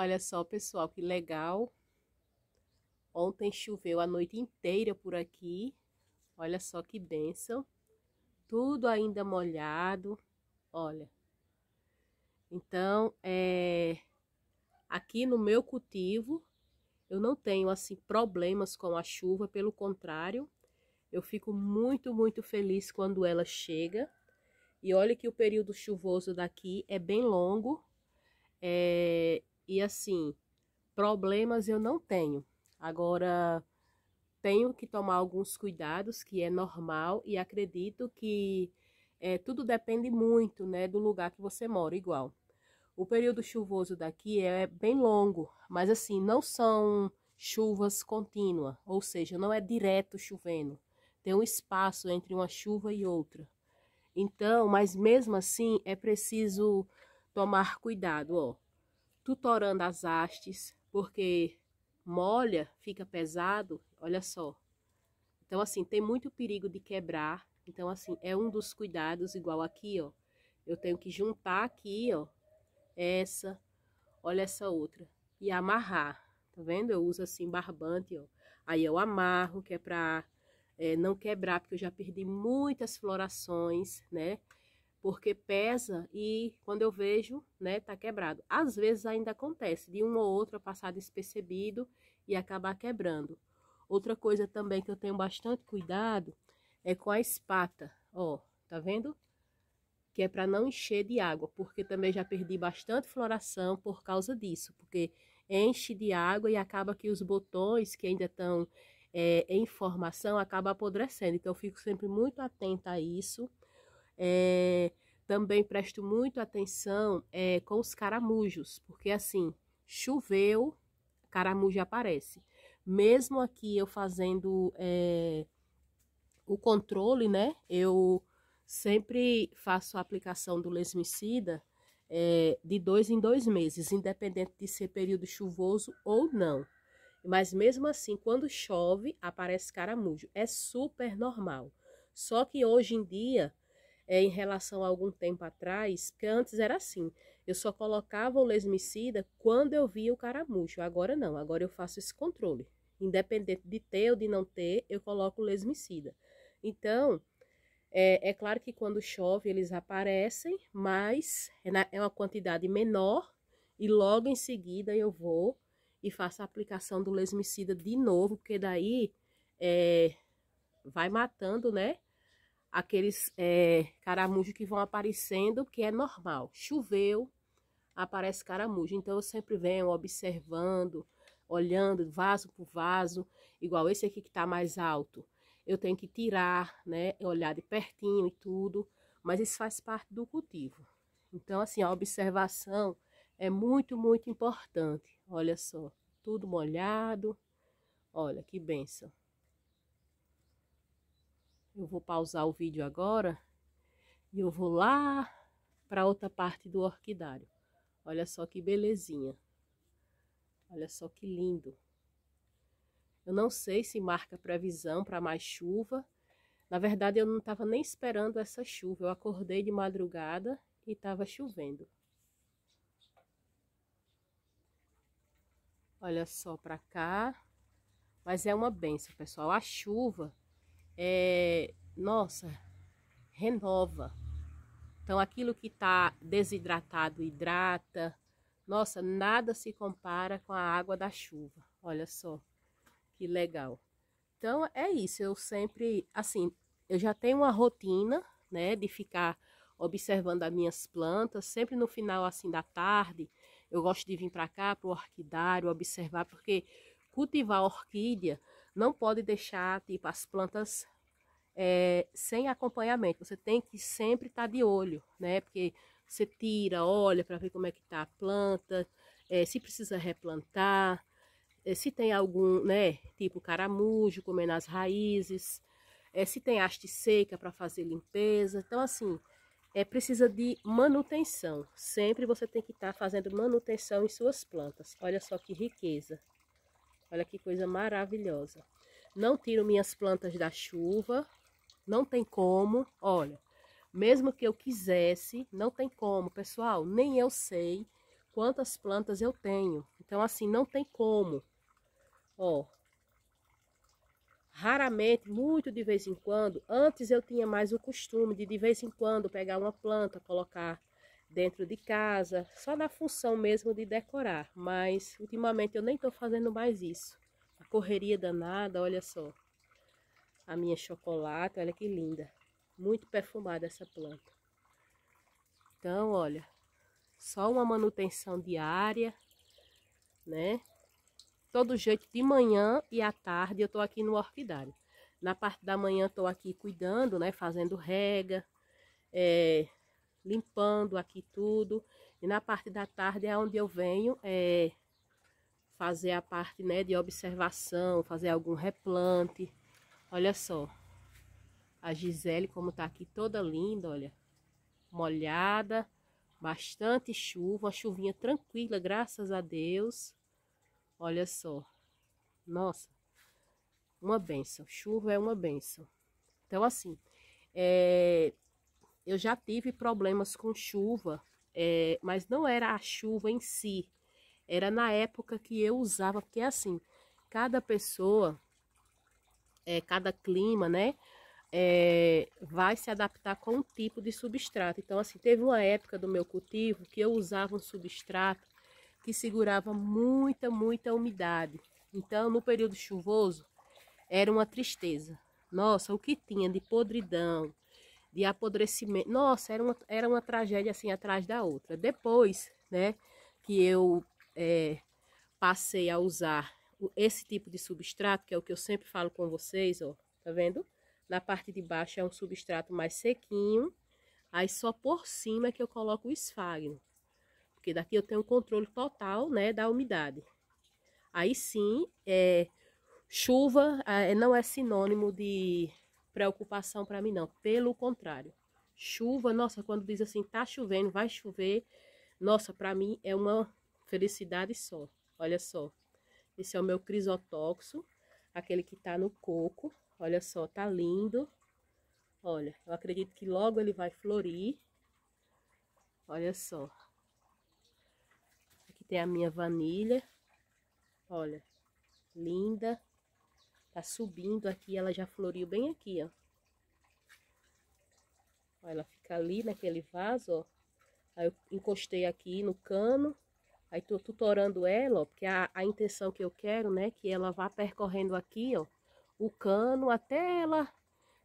Olha só, pessoal, que legal. Ontem choveu a noite inteira por aqui. Olha só que benção. Tudo ainda molhado. Olha. Então, é... aqui no meu cultivo, eu não tenho, assim, problemas com a chuva. Pelo contrário, eu fico muito, muito feliz quando ela chega. E olha que o período chuvoso daqui é bem longo. É e assim, problemas eu não tenho. Agora, tenho que tomar alguns cuidados, que é normal, e acredito que é, tudo depende muito né, do lugar que você mora, igual. O período chuvoso daqui é bem longo, mas assim, não são chuvas contínuas, ou seja, não é direto chovendo. Tem um espaço entre uma chuva e outra. Então, mas mesmo assim é preciso tomar cuidado, ó tutorando as hastes, porque molha, fica pesado, olha só. Então, assim, tem muito perigo de quebrar. Então, assim, é um dos cuidados, igual aqui, ó. Eu tenho que juntar aqui, ó, essa, olha essa outra. E amarrar, tá vendo? Eu uso, assim, barbante, ó. Aí eu amarro, que é pra é, não quebrar, porque eu já perdi muitas florações, né? porque pesa e quando eu vejo, né, tá quebrado. Às vezes ainda acontece de uma ou outra passar despercebido e acabar quebrando. Outra coisa também que eu tenho bastante cuidado é com a espata, ó, tá vendo? Que é para não encher de água, porque também já perdi bastante floração por causa disso, porque enche de água e acaba que os botões que ainda estão é, eh, em formação acabam apodrecendo. Então eu fico sempre muito atenta a isso é, também presto muito atenção é, com os caramujos, porque assim, choveu, caramujo aparece. Mesmo aqui eu fazendo é, o controle, né? Eu sempre faço a aplicação do lesmicida é, de dois em dois meses, independente de ser período chuvoso ou não. Mas mesmo assim, quando chove, aparece caramujo. É super normal. Só que hoje em dia é, em relação a algum tempo atrás, que antes era assim. Eu só colocava o lesmicida quando eu via o caramujo. Agora não, agora eu faço esse controle. Independente de ter ou de não ter, eu coloco o lesmicida. Então, é, é claro que quando chove eles aparecem, mas é, na, é uma quantidade menor e logo em seguida eu vou e faço a aplicação do lesmicida de novo, porque daí é, vai matando, né? aqueles é, eh, caramujos que vão aparecendo, que é normal. Choveu, aparece caramujo. Então, eu sempre venho observando, olhando vaso por vaso, igual esse aqui que está mais alto. Eu tenho que tirar, né, olhar de pertinho e tudo, mas isso faz parte do cultivo. Então, assim, a observação é muito, muito importante. Olha só, tudo molhado. Olha, que benção. Eu vou pausar o vídeo agora e eu vou lá para outra parte do orquidário. Olha só que belezinha. Olha só que lindo. Eu não sei se marca previsão para mais chuva. Na verdade, eu não estava nem esperando essa chuva. Eu acordei de madrugada e estava chovendo. Olha só para cá. Mas é uma benção, pessoal. A chuva é, nossa, renova. Então, aquilo que está desidratado hidrata. Nossa, nada se compara com a água da chuva. Olha só, que legal. Então, é isso. Eu sempre, assim, eu já tenho uma rotina, né, de ficar observando as minhas plantas. Sempre no final, assim, da tarde, eu gosto de vir para cá, para o orquidário, observar, porque cultivar orquídea não pode deixar, tipo, as plantas é, sem acompanhamento. Você tem que sempre estar tá de olho, né? Porque você tira, olha para ver como é que está a planta, é, se precisa replantar, é, se tem algum, né? Tipo caramujo, comendo as raízes, é, se tem haste seca para fazer limpeza. Então, assim, é precisa de manutenção. Sempre você tem que estar tá fazendo manutenção em suas plantas. Olha só que riqueza. Olha que coisa maravilhosa. Não tiro minhas plantas da chuva, não tem como, olha, mesmo que eu quisesse, não tem como, pessoal, nem eu sei quantas plantas eu tenho. Então, assim, não tem como, ó. Raramente, muito de vez em quando, antes eu tinha mais o costume de de vez em quando pegar uma planta, colocar dentro de casa, só na função mesmo de decorar, mas ultimamente eu nem estou fazendo mais isso. A correria danada, olha só a minha chocolate. Olha que linda. Muito perfumada essa planta. Então, olha, só uma manutenção diária, né? Todo jeito de manhã e à tarde eu tô aqui no orquidário. Na parte da manhã tô aqui cuidando, né? Fazendo rega, é, limpando aqui tudo. E na parte da tarde é onde eu venho é, fazer a parte né, de observação, fazer algum replante, Olha só. A Gisele, como tá aqui toda linda, olha. Molhada, bastante chuva, uma chuvinha tranquila, graças a Deus. Olha só. Nossa, uma benção. Chuva é uma benção. Então, assim, é, eu já tive problemas com chuva, é, mas não era a chuva em si. Era na época que eu usava, porque assim, cada pessoa é, cada clima, né? É, vai se adaptar com um tipo de substrato. Então, assim, teve uma época do meu cultivo que eu usava um substrato que segurava muita, muita umidade. Então, no período chuvoso, era uma tristeza. Nossa, o que tinha de podridão, de apodrecimento. Nossa, era uma, era uma tragédia assim atrás da outra. Depois, né, que eu é, passei a usar esse tipo de substrato, que é o que eu sempre falo com vocês, ó, tá vendo? Na parte de baixo é um substrato mais sequinho, aí só por cima é que eu coloco o esfagno, porque daqui eu tenho controle total, né, da umidade. Aí sim, é, chuva é, não é sinônimo de preocupação para mim não, pelo contrário. Chuva, nossa, quando diz assim, tá chovendo, vai chover, nossa, para mim é uma felicidade só, olha só. Esse é o meu crisotóxo, aquele que tá no coco. Olha só, tá lindo. Olha, eu acredito que logo ele vai florir. Olha só. Aqui tem a minha vanilha. Olha, linda. Tá subindo aqui, ela já floriu bem aqui, ó. Ela fica ali naquele vaso, ó. Aí eu encostei aqui no cano Aí tô tutorando ela, ó, porque a, a intenção que eu quero, né, que ela vá percorrendo aqui, ó, o cano até ela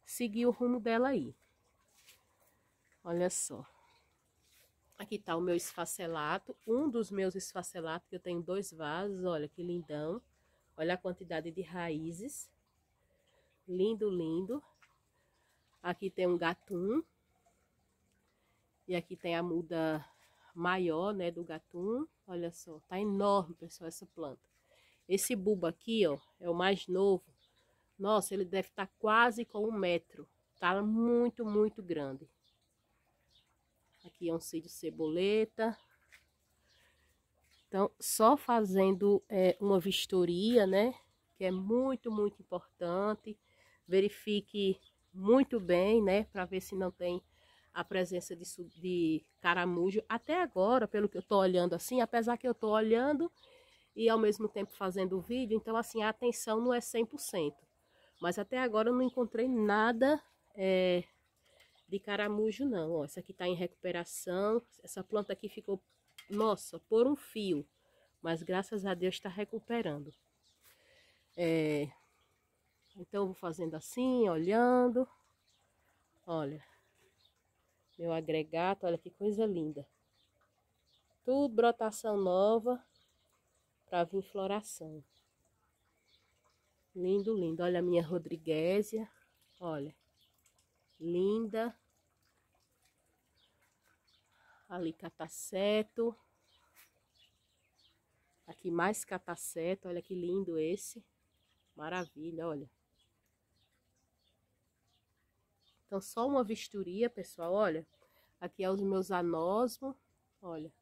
seguir o rumo dela aí. Olha só. Aqui tá o meu esfacelato, um dos meus esfacelatos, que eu tenho dois vasos, olha que lindão. Olha a quantidade de raízes. Lindo, lindo. Aqui tem um gatum. E aqui tem a muda maior, né, do gatum. Olha só, tá enorme, pessoal, essa planta. Esse bulbo aqui, ó, é o mais novo. Nossa, ele deve estar tá quase com um metro. Tá muito, muito grande. Aqui é um de ceboleta. Então, só fazendo é, uma vistoria, né? Que é muito, muito importante. Verifique muito bem, né? Para ver se não tem a presença de, de caramujo. Até agora, pelo que eu estou olhando assim, apesar que eu estou olhando e ao mesmo tempo fazendo o vídeo, então assim, a atenção não é 100%. Mas até agora eu não encontrei nada é, de caramujo não, ó, essa aqui está em recuperação, essa planta aqui ficou, nossa, por um fio, mas graças a Deus está recuperando. É, então eu vou fazendo assim, olhando, olha, meu agregado olha que coisa linda. Tudo brotação nova para vir floração. Lindo, lindo. Olha a minha rodriguésia, olha. Linda. Ali cataceto. Aqui mais cataceto, olha que lindo esse. Maravilha, olha. Então, só uma vistoria, pessoal, olha. Aqui é os meus anósmos, olha.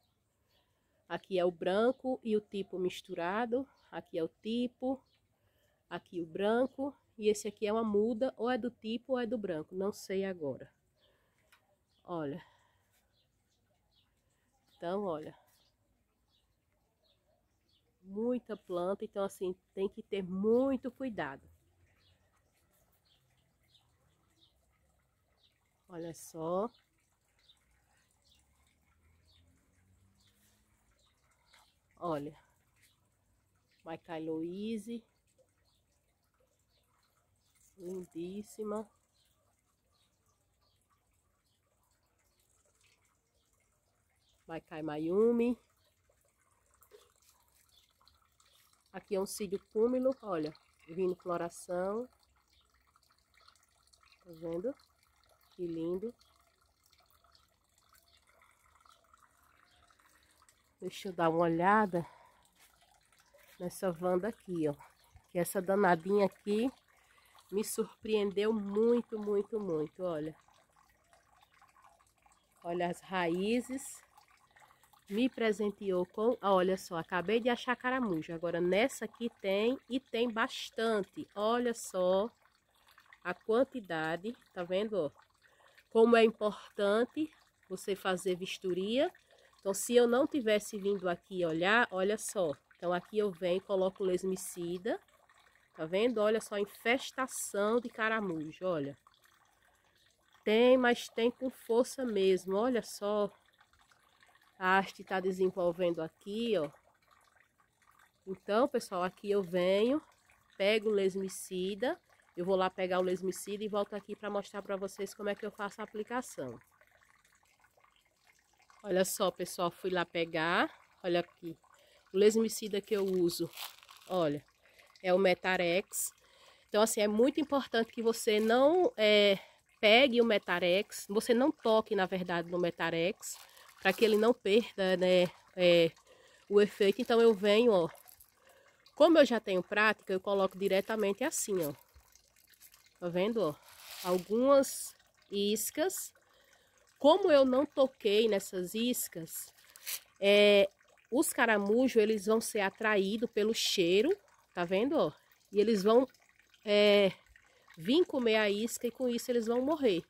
Aqui é o branco e o tipo misturado. Aqui é o tipo, aqui o branco. E esse aqui é uma muda, ou é do tipo ou é do branco, não sei agora. Olha. Então, olha. Muita planta, então assim, tem que ter muito cuidado. Olha só. Olha. Vai cair Louise. Lindíssima. Vai cair Mayumi. Aqui é um cílio cúmulo, olha, vindo floração. Tá vendo? Que lindo. Deixa eu dar uma olhada nessa vanda aqui, ó. Que essa danadinha aqui me surpreendeu muito, muito, muito, olha. Olha as raízes. Me presenteou com... Ah, olha só, acabei de achar caramujo. Agora nessa aqui tem e tem bastante. Olha só a quantidade, tá vendo, ó? como é importante você fazer vistoria. Então, se eu não tivesse vindo aqui olhar, olha só. Então, aqui eu venho e coloco o lesmicida. Tá vendo? Olha só, infestação de caramujo, olha. Tem, mas tem com força mesmo, olha só. A haste tá desenvolvendo aqui, ó. Então, pessoal, aqui eu venho, pego o lesmicida eu vou lá pegar o lesmicida e volto aqui para mostrar para vocês como é que eu faço a aplicação. Olha só, pessoal, fui lá pegar. Olha aqui. O lesmicida que eu uso, olha, é o Metarex. Então, assim, é muito importante que você não é, pegue o Metarex, você não toque, na verdade, no Metarex, para que ele não perda, né, é, o efeito. Então, eu venho, ó, como eu já tenho prática, eu coloco diretamente assim, ó. Tá vendo, ó? Algumas iscas. Como eu não toquei nessas iscas, é, os caramujos, eles vão ser atraídos pelo cheiro, tá vendo, ó? E eles vão é, vir comer a isca e com isso eles vão morrer.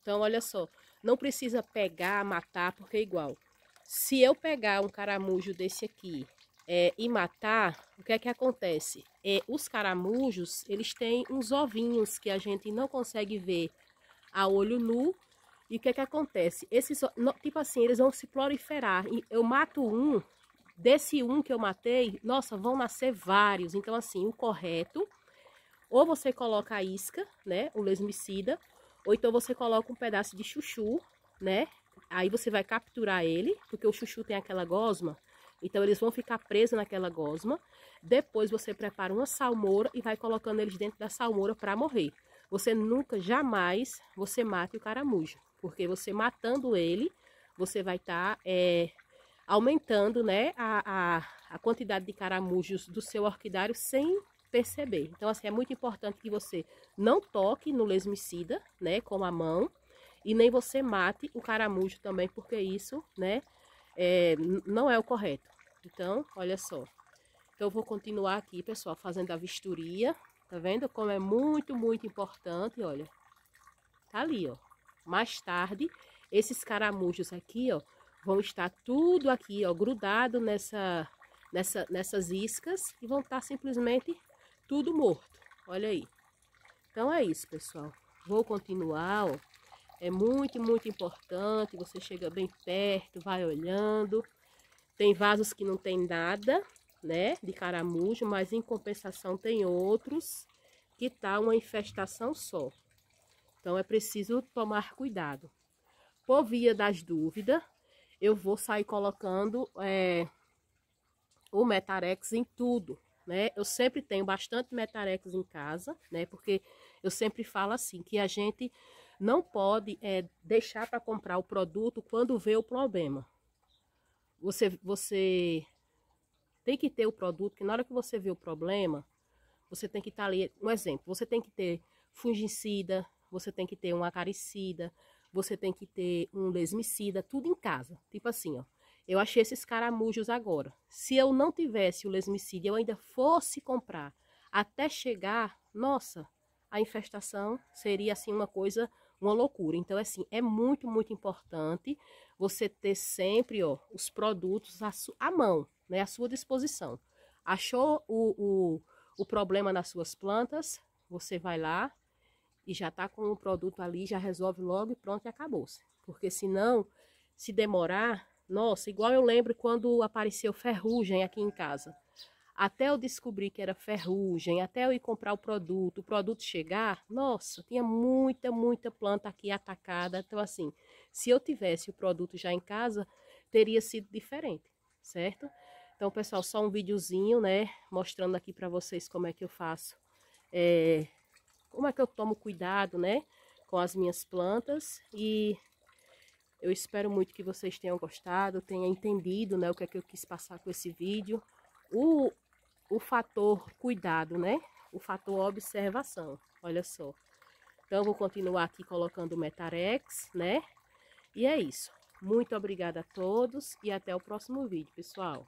Então, olha só, não precisa pegar, matar, porque é igual. Se eu pegar um caramujo desse aqui é, e matar, o que é que acontece? É, os caramujos, eles têm uns ovinhos que a gente não consegue ver a olho nu. E o que é que acontece? Esses, tipo assim, eles vão se proliferar. Eu mato um, desse um que eu matei, nossa, vão nascer vários. Então, assim, o correto, ou você coloca a isca, né, o lesmicida, ou então você coloca um pedaço de chuchu, né, aí você vai capturar ele, porque o chuchu tem aquela gosma, então, eles vão ficar presos naquela gosma. Depois, você prepara uma salmoura e vai colocando eles dentro da salmoura para morrer. Você nunca, jamais, você mate o caramujo. Porque você matando ele, você vai estar tá, é, aumentando né, a, a, a quantidade de caramujos do seu orquidário sem perceber. Então, assim, é muito importante que você não toque no lesmicida, né, com a mão, e nem você mate o caramujo também, porque isso, né, é, não é o correto. Então, olha só. Então, eu vou continuar aqui, pessoal, fazendo a vistoria. Tá vendo como é muito, muito importante? Olha, tá ali, ó. Mais tarde, esses caramujos aqui, ó, vão estar tudo aqui, ó, grudado nessa, nessa, nessas iscas e vão estar simplesmente tudo morto. Olha aí. Então, é isso, pessoal. Vou continuar, ó. É muito, muito importante. Você chega bem perto, vai olhando. Tem vasos que não tem nada, né, de caramujo, mas em compensação tem outros que tá uma infestação só. Então é preciso tomar cuidado. Por via das dúvidas, eu vou sair colocando é, o Metarex em tudo, né? Eu sempre tenho bastante Metarex em casa, né? Porque eu sempre falo assim, que a gente não pode é, deixar para comprar o produto quando vê o problema. Você, você tem que ter o produto, que na hora que você vê o problema, você tem que estar tá ali. Um exemplo, você tem que ter fungicida, você tem que ter um acaricida, você tem que ter um lesmicida, tudo em casa. Tipo assim, ó. Eu achei esses caramujos agora. Se eu não tivesse o lesmicida, eu ainda fosse comprar até chegar, nossa, a infestação seria assim uma coisa, uma loucura. Então, assim, é muito, muito importante você ter sempre ó, os produtos à, à mão, né, à sua disposição. Achou o, o, o problema nas suas plantas, você vai lá e já está com o produto ali, já resolve logo e pronto, e acabou-se. Porque senão, se demorar, nossa, igual eu lembro quando apareceu ferrugem aqui em casa. Até eu descobrir que era ferrugem, até eu ir comprar o produto, o produto chegar, nossa, tinha muita, muita planta aqui atacada. Então, assim, se eu tivesse o produto já em casa, teria sido diferente, certo? Então, pessoal, só um videozinho, né? Mostrando aqui para vocês como é que eu faço. É, como é que eu tomo cuidado, né? Com as minhas plantas. E eu espero muito que vocês tenham gostado, tenham entendido, né? O que é que eu quis passar com esse vídeo. O, o fator cuidado, né? O fator observação, olha só. Então, vou continuar aqui colocando o Metarex, né? E é isso. Muito obrigada a todos e até o próximo vídeo, pessoal.